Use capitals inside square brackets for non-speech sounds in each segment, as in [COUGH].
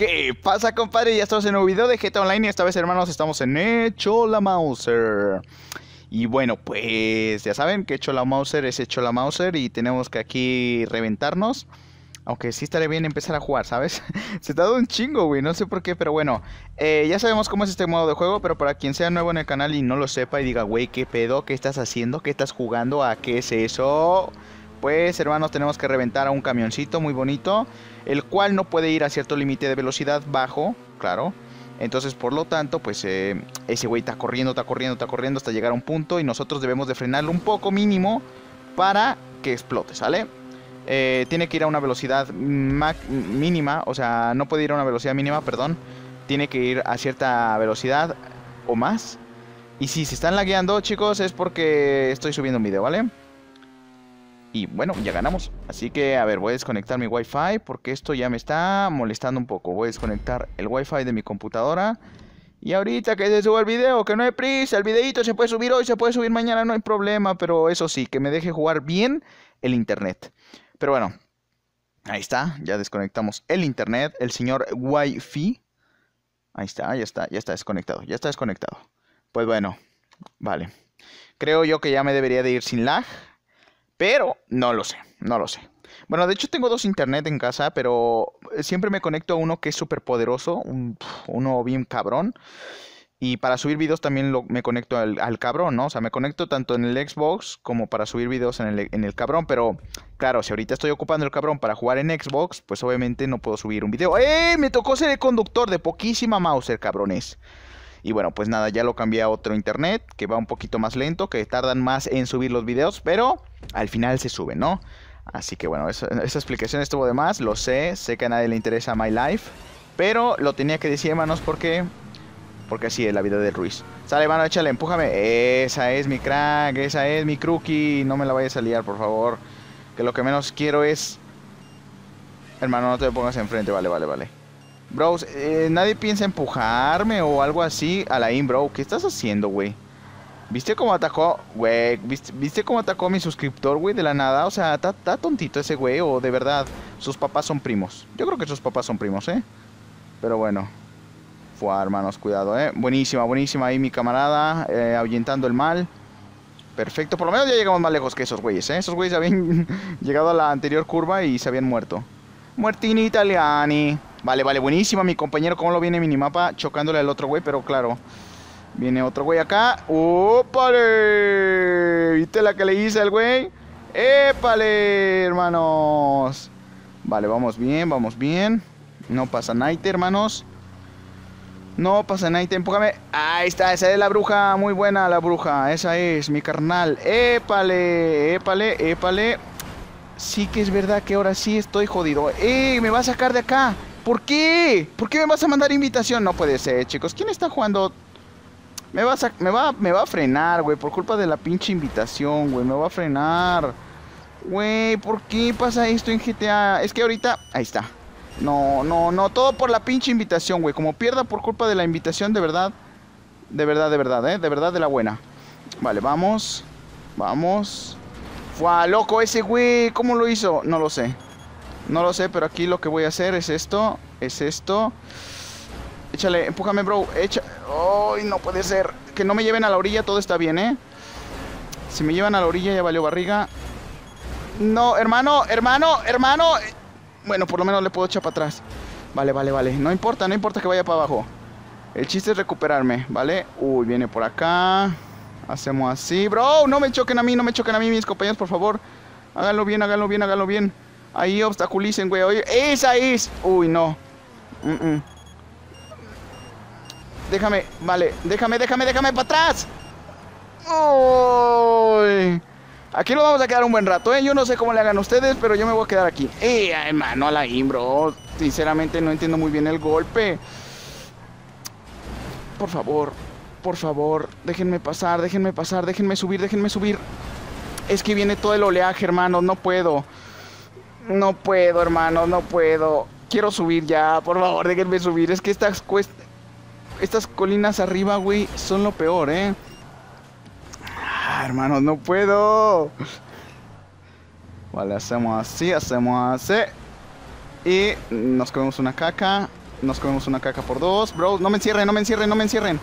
¿Qué pasa, compadre? Ya estamos en un video de GTA Online y esta vez, hermanos, estamos en Echola Mauser. Y bueno, pues ya saben que la Mauser es la Mauser y tenemos que aquí reventarnos. Aunque sí estaría bien empezar a jugar, ¿sabes? [LAUGHS] Se te ha dado un chingo, güey, no sé por qué, pero bueno. Eh, ya sabemos cómo es este modo de juego, pero para quien sea nuevo en el canal y no lo sepa y diga, güey, ¿qué pedo? ¿Qué estás haciendo? ¿Qué estás jugando? ¿A qué es eso? Pues hermanos, tenemos que reventar a un camioncito muy bonito, el cual no puede ir a cierto límite de velocidad bajo, claro. Entonces, por lo tanto, pues eh, ese güey está corriendo, está corriendo, está corriendo hasta llegar a un punto y nosotros debemos de frenarlo un poco mínimo para que explote, ¿sale? Eh, tiene que ir a una velocidad mínima, o sea, no puede ir a una velocidad mínima, perdón. Tiene que ir a cierta velocidad o más. Y si se están lagueando, chicos, es porque estoy subiendo un video, ¿vale? Y bueno, ya ganamos. Así que, a ver, voy a desconectar mi Wi-Fi porque esto ya me está molestando un poco. Voy a desconectar el Wi-Fi de mi computadora. Y ahorita que se suba el video, que no hay prisa, el videito se puede subir hoy, se puede subir mañana, no hay problema, pero eso sí, que me deje jugar bien el internet. Pero bueno, ahí está, ya desconectamos el internet, el señor Wi-Fi. Ahí está, ya está, ya está desconectado, ya está desconectado. Pues bueno, vale. Creo yo que ya me debería de ir sin lag. Pero no lo sé, no lo sé. Bueno, de hecho tengo dos internet en casa, pero eh, siempre me conecto a uno que es súper poderoso, uno bien cabrón. Y para subir videos también me conecto al, cabrón, ¿no? O sea, me conecto tanto en el Xbox como para subir videos en el, en el cabrón. Pero claro, si ahorita estoy ocupando el cabrón para jugar en Xbox, pues obviamente no puedo subir un video. ¡Eh! Me tocó ser el conductor de poquísima Mauser, cabrones. Y bueno, pues nada, ya lo cambié a otro internet que va un poquito más lento, que tardan más en subir los videos, pero al final se sube, ¿no? Así que bueno, esa, explicación estuvo de más, lo sé, sé que a nadie le interesa My Life, pero lo tenía que decir, hermanos, porque porque así es la vida de Ruiz. Sale, hermano, échale, empújame. Esa es mi crack, esa es mi crookie. No me la vayas a liar, por favor. Que lo que menos quiero es... Hermano, no te pongas enfrente, vale, vale, vale. Bro, eh, nadie piensa empujarme o algo así. a Alain, bro, ¿qué estás haciendo, güey? ¿Viste cómo atacó, güey? ¿viste, cómo atacó a mi suscriptor, güey, de la nada? O sea, está tontito ese güey, o de verdad, sus papás son primos. Yo creo que sus papás son primos, ¿eh? Pero bueno. Fua, hermanos, cuidado, ¿eh? Buenísima, buenísima ahí mi camarada, eh, ahuyentando el mal. Perfecto, por lo menos ya llegamos más lejos que esos güeyes, ¿eh? Esos güeyes habían [LAUGHS] llegado a la anterior curva y se habían muerto. Muertini italiani. Vale, vale, buenísima mi compañero. ¿Cómo lo viene minimapa? Chocándole al otro güey, pero claro. Viene otro güey acá. ¡Opale! ¿Viste la que le hice al güey? ¡Épale, hermanos! Vale, vamos bien, vamos bien. No pasa nada, hermanos. No pasa nada, empújame. Ahí está, esa es la bruja. Muy buena la bruja. Esa es, mi carnal. ¡Épale! ¡Épale! ¡Épale! Sí que es verdad que ahora sí estoy jodido. ¡Eh! ¡Me va a sacar de acá! ¿Por qué? ¿Por qué me vas a mandar invitación? No puede ser, chicos. ¿Quién está jugando? Me, vas me, va, me va a frenar, güey. Por culpa de la pinche invitación, güey. Me va a frenar. Güey, ¿por qué pasa esto en GTA? Es que ahorita... Ahí está. No, no, no. Todo por la pinche invitación, güey. Como pierda por culpa de la invitación, de verdad. De verdad, de verdad, ¿eh? De verdad de la buena. Vale, vamos. Vamos. Fua, loco ese, güey. ¿Cómo lo hizo? No lo sé. No lo sé, pero aquí lo que voy a hacer es esto. Es esto. Échale, empújame, bro. Echa. ¡Ay, no puede ser! Que no me lleven a la orilla, todo está bien, ¿eh? Si me llevan a la orilla, ya valió barriga. No, hermano, hermano, hermano. Bueno, por lo menos le puedo echar para atrás. Vale, vale, vale. No importa, no importa que vaya para abajo. El chiste es recuperarme, ¿vale? Uy, viene por acá. Hacemos así. Bro, no me choquen a mí, no me choquen a mí, mis compañeros, por favor. Háganlo bien, háganlo bien, háganlo bien. Ahí obstaculicen, güey. esa es. Uy, no. Déjame, vale. Déjame, déjame, déjame para atrás. Aquí lo vamos a quedar un buen rato, ¿eh? Yo no sé cómo le hagan ustedes, pero yo me voy a quedar aquí. ¡Eh, hermano, a la Imbro! Sinceramente no entiendo muy bien el golpe. Por favor, por favor, déjenme pasar, déjenme pasar, déjenme subir, déjenme subir. Es que viene todo el oleaje, hermano, no puedo. No puedo, hermano, no puedo. Quiero subir ya, por favor, déjenme subir. Es que estas Estas colinas arriba, güey, son lo peor, ¿eh? Ah, hermano, no puedo. Vale, hacemos así, hacemos así. Y nos comemos una caca. Nos comemos una caca por dos. Bro, no me encierren, no me encierren, no me encierren.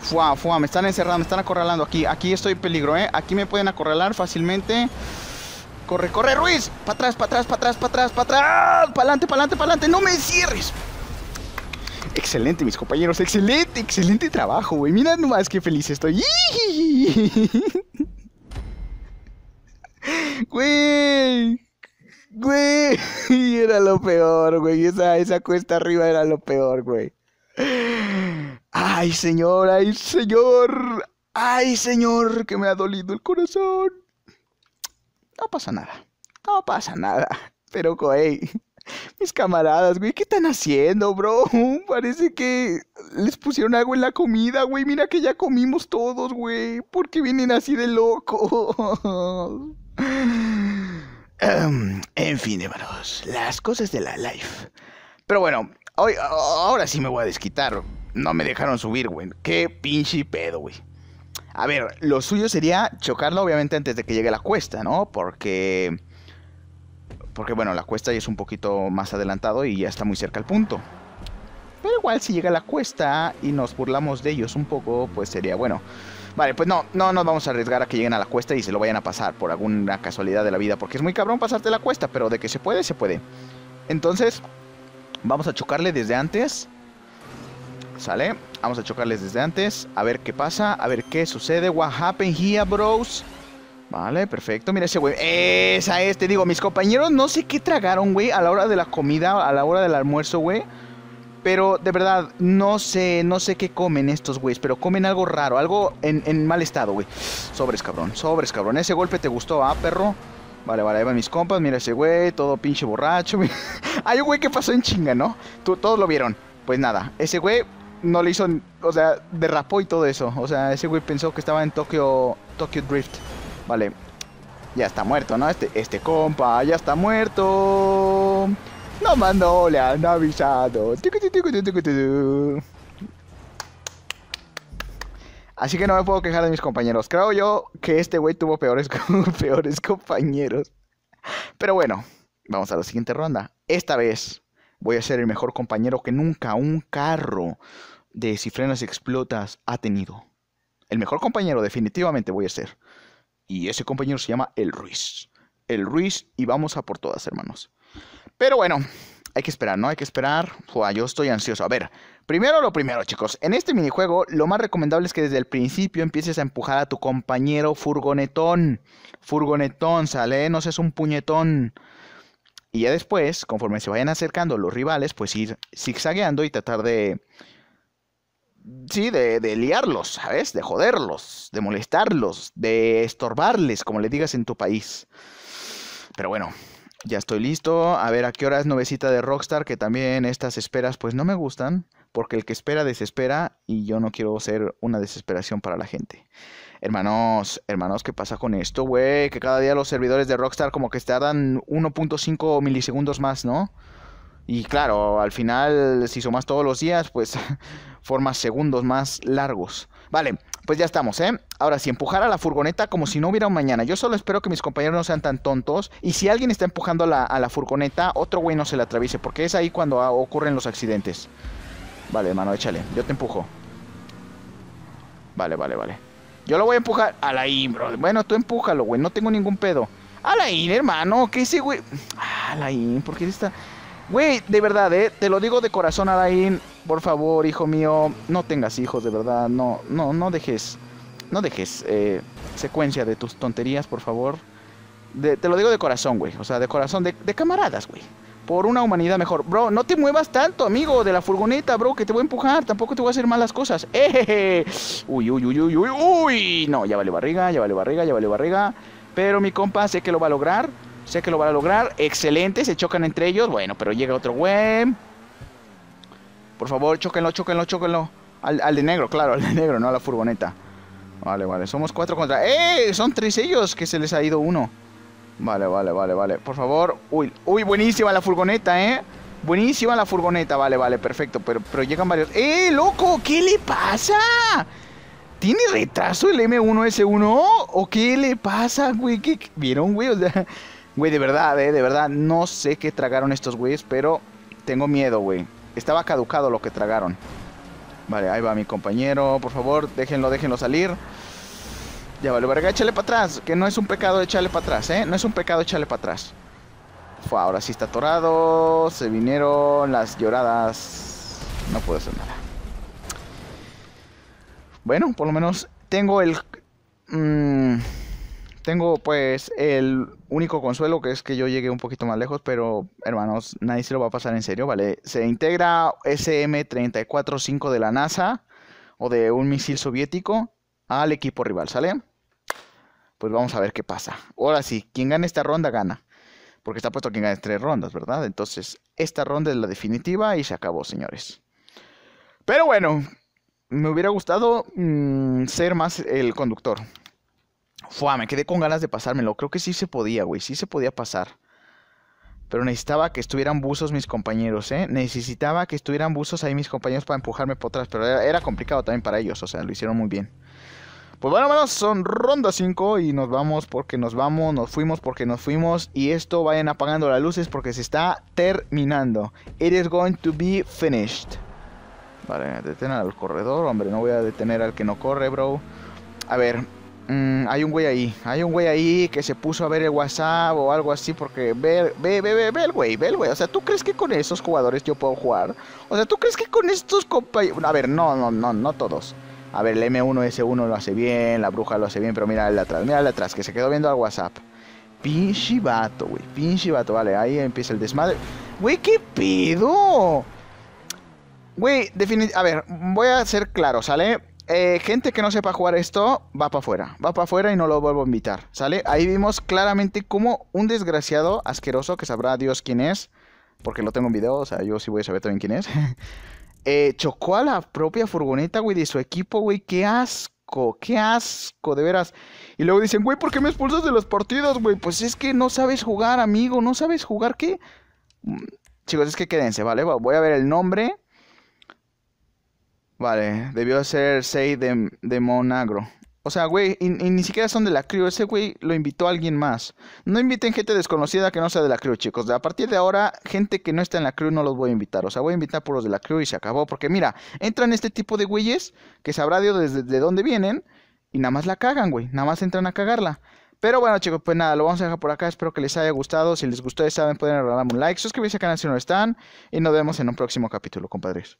Fua, fua, me están encerrando, me están acorralando aquí. Aquí estoy en peligro, ¿eh? Aquí me pueden acorralar fácilmente corre, corre, Ruiz. Para atrás, para atrás, para atrás, para atrás, para atrás. Para adelante, para adelante, para adelante. No me cierres. Excelente, mis compañeros. Excelente, excelente trabajo, güey. Mira nomás qué feliz estoy. [LAUGHS] Güey. Güey. Era lo peor, güey. Esa, esa cuesta arriba era lo peor, güey. Ay, señor, ay, señor. Ay, señor, que me ha dolido el corazón no pasa nada. No pasa nada. Pero, coey mis camaradas, güey, ¿qué están haciendo, bro? [LAUGHS] Parece que les pusieron algo en la comida, güey. Mira que ya comimos todos, güey. ¿Por qué vienen así de locos? Em, en fin, hermanos, las cosas de la life. Pero bueno, hoy, ahora sí me voy a desquitar. No me dejaron subir, güey. Qué pinche pedo, güey. A ver, lo suyo sería chocarla obviamente antes de que llegue la cuesta, ¿no? Porque... Porque bueno, la cuesta ya es un poquito más adelantado y ya está muy cerca al punto. Pero igual si llega la cuesta y nos burlamos de ellos un poco, pues sería bueno. Vale, pues no, no nos vamos a arriesgar a que lleguen a la cuesta y se lo vayan a pasar por alguna casualidad de la vida, porque es muy cabrón pasarte la cuesta, pero de que se puede, se puede. Entonces, vamos a chocarle desde antes ¿Sale? Vamos a chocarles desde antes. A ver qué pasa. A ver qué sucede. What happened here, bros? Vale, perfecto. Mira ese güey. Esa es, te digo, mis compañeros no sé qué tragaron, güey, a la hora de la comida, a la hora del almuerzo, güey. Pero de verdad, no sé, no sé qué comen estos güeyes, pero comen algo raro, algo en, mal estado, güey. Sobres, cabrón, sobres, cabrón. Ese golpe te gustó, ¿ah, perro? Vale, vale, ahí van mis compas, mira ese güey, todo pinche borracho, [LAUGHS] Hay un güey que pasó en chinga, ¿no? Tú, todos lo vieron. Pues nada, ese güey no le hizo, o sea, derrapó y todo eso. O sea, ese güey pensó que estaba en Tokio, Tokyo Drift. Vale, ya está muerto, ¿no? Este, este compa ya está muerto. No mandó, le han avisado. Así que no me puedo quejar de mis compañeros. Creo yo que este güey tuvo peores, [LAUGHS] peores compañeros. Pero bueno, vamos a la siguiente ronda. Esta vez Voy a ser el mejor compañero que nunca un carro de cifrenas explotas ha tenido. El mejor compañero definitivamente voy a ser. Y ese compañero se llama El Ruiz. El Ruiz y vamos a por todas, hermanos. Pero bueno, hay que esperar, ¿no? Hay que esperar. pues yo estoy ansioso. A ver, primero lo primero, chicos. En este minijuego, lo más recomendable es que desde el principio empieces a empujar a tu compañero furgonetón. Furgonetón, sale, no es un puñetón. Y ya después, conforme se vayan acercando los rivales, pues ir zigzagueando y tratar de... Sí, de, de liarlos, ¿sabes? De joderlos, de molestarlos, de estorbarles, como le digas en tu país. Pero bueno, ya estoy listo. A ver a qué hora es novecita de Rockstar, que también estas esperas pues no me gustan, porque el que espera desespera y yo no quiero ser una desesperación para la gente. Hermanos, hermanos, ¿qué pasa con esto, güey? Que cada día los servidores de Rockstar como que tardan 1.5 milisegundos más, ¿no? Y claro, al final, si sumas todos los días, pues [LAUGHS] formas segundos más largos. Vale, pues ya estamos, ¿eh? Ahora, si empujar a la furgoneta como si no hubiera un mañana. Yo solo espero que mis compañeros no sean tan tontos. Y si alguien está empujando a la furgoneta, otro güey no se la atraviese, porque es ahí cuando ocurren los accidentes. Vale, hermano, échale. Yo te empujo. Vale, vale, vale. Yo lo voy a empujar. a Alain, bro. Bueno, tú empújalo, güey. No tengo ningún pedo. Alain, hermano. ¿Qué hice, güey? Alain, ¿por qué está...? Güey, de verdad, eh. Te lo digo de corazón, Alain. Por favor, hijo mío. No tengas hijos, de verdad. No, no, no dejes. No dejes eh, secuencia de tus tonterías, por favor. te lo digo de corazón, güey. O sea, de corazón, de camaradas, güey por una humanidad mejor. Bro, no te muevas tanto, amigo, de la furgoneta, bro, que te voy a empujar. Tampoco te voy a hacer malas cosas. [LAUGHS] Uy, uy, uy, uy, uy, uy. No, ya vale barriga, ya vale barriga, ya vale barriga. Pero mi compa sé que lo va a lograr. Sé que lo va a lograr. Excelente, se chocan entre ellos. Bueno, pero llega otro güey. Por favor, chóquenlo, chóquenlo, chóquenlo. Al, al de negro, claro, [LAUGHS] al de negro, no a la furgoneta. Vale, vale. Somos cuatro contra... ¡Eh! Son tres ellos que se les ha ido uno. Vale, vale, vale, vale. Por favor. Uy, uy, buenísima la furgoneta, ¿eh? Buenísima la furgoneta. Vale, vale, perfecto. Pero, pero llegan varios. ¡Eh, loco! ¿Qué le pasa? ¿Tiene retraso el M1S1? ¿O qué le pasa, güey? ¿Qué, vieron güey? güey, de verdad, eh, de verdad. No sé qué tragaron estos güeyes, pero tengo miedo, güey. Estaba caducado lo que tragaron. Vale, ahí va mi compañero. Por favor, déjenlo, déjenlo salir. Ya vale, verga, échale para atrás. Que no es un pecado echarle para atrás, ¿eh? No es un pecado echarle para atrás. Fue, ahora sí está atorado. Se vinieron las lloradas. No puedo hacer nada. Bueno, por lo menos tengo el... Mm, tengo pues el único consuelo que es que yo llegué un poquito más lejos, pero hermanos, nadie se lo va a pasar en serio, ¿vale? Se integra SM-345 de la NASA o de un misil soviético al equipo rival, ¿sale? pues vamos a ver qué pasa. Ahora sí, quien gane esta ronda gana. Porque está puesto quien gane tres rondas, ¿verdad? Entonces, esta ronda es la definitiva y se acabó, señores. Pero bueno, me hubiera gustado mm, ser más el conductor. Fua, me quedé con ganas de pasármelo. Creo que sí se podía, güey. Sí se podía pasar. Pero necesitaba que estuvieran buzos mis compañeros, ¿eh? Necesitaba que estuvieran buzos ahí mis compañeros para empujarme por atrás. Pero era complicado también para ellos. O sea, lo hicieron muy bien. Pues bueno, son ronda 5 y nos vamos porque nos vamos, nos fuimos porque nos fuimos. Y esto vayan apagando las luces porque se está terminando. It is going to be finished. Vale, detener al corredor, hombre, no voy a detener al que no corre, bro. A ver, mm, hay un güey ahí, hay un güey ahí que se puso a ver el WhatsApp o algo así porque ve, ve, ve, ve, ve el güey, ve el güey. O sea, ¿tú crees que con esos jugadores yo puedo jugar? O sea, ¿tú crees que con estos compañeros... A ver, no, no, no, no todos. A ver, el M1S1 lo hace bien, la bruja lo hace bien, pero mira el de atrás, mira el de atrás, que se quedó viendo al WhatsApp. Pinche vato, güey, pinche vato, vale, ahí empieza el desmadre. Güey, ¿qué pedo? Güey, a ver, voy a ser claro, ¿sale? Eh, gente que no sepa jugar esto, va para afuera. Va para afuera y no lo vuelvo a invitar, ¿sale? Ahí vimos claramente como un desgraciado asqueroso, que sabrá Dios quién es, porque lo tengo en video, o sea, yo sí voy a saber también quién es, [LAUGHS] eh, chocó a la propia furgoneta, güey, de su equipo, güey. Qué asco, qué asco, de veras. Y luego dicen, güey, ¿por qué me expulsas de las partidas, güey? Pues es que no sabes jugar, amigo, no sabes jugar, ¿qué? Mm, chicos, es que quédense, ¿vale? Voy a ver el nombre. Vale, debió ser Sei de, de Monagro. O sea, güey, y, ni siquiera son de la crew. Ese güey lo invitó a alguien más. No inviten gente desconocida que no sea de la crew, chicos. A partir de ahora, gente que no está en la crew no los voy a invitar. O sea, voy a invitar por los de la crew y se acabó. Porque mira, entran este tipo de güeyes que sabrá Dios desde de dónde vienen y nada más la cagan, güey. Nada más entran a cagarla. Pero bueno, chicos, pues nada, lo vamos a dejar por acá. Espero que les haya gustado. Si les gustó, ya saben, pueden regalarme un like, suscribirse al canal si no lo están. Y nos vemos en un próximo capítulo, compadres.